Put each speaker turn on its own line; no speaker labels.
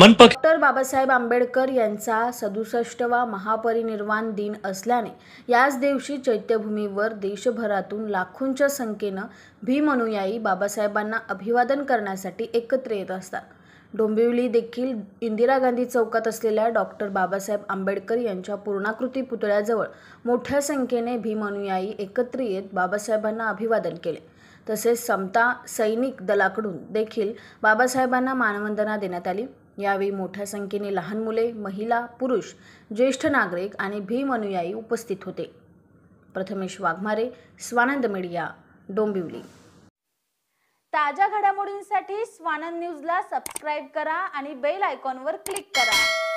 doctor Babasaheb Ambedkar यांचा सदुसष्टवा महापरिनिर्वाण दिन असल्याने याच दिवशी चैत्यभूमीवर देशभरातून लाखोंच्या संख्येनं भीम अनुयायी बाबासाहेबांना अभिवादन करण्यासाठी एकत्र येत असतात डोंबिवली देखील इंदिरा गांधी चौकात असलेल्या डॉक्टर बाबासाहेब आंबेडकर यांच्या पूर्णाकृती पुतळ्याजवळ मोठ्या संख्येने अनुयायी एकत्र येत बाबासाहेबांना अभिवादन केले तसेच समता सैनिक दलाकडून देखील बाबासाहेबांना मानवंदना देण्यात आली यावेळी मोठ्या संख्येने लहान मुले महिला पुरुष ज्येष्ठ नागरिक आणि भीम अनुयायी उपस्थित होते प्रथमेश वाघमारे स्वानंद मीडिया डोंबिवली
ताज्या घडामोडींसाठी स्वानंद न्यूजला सबस्क्राईब करा आणि बेल आयकॉनवर क्लिक करा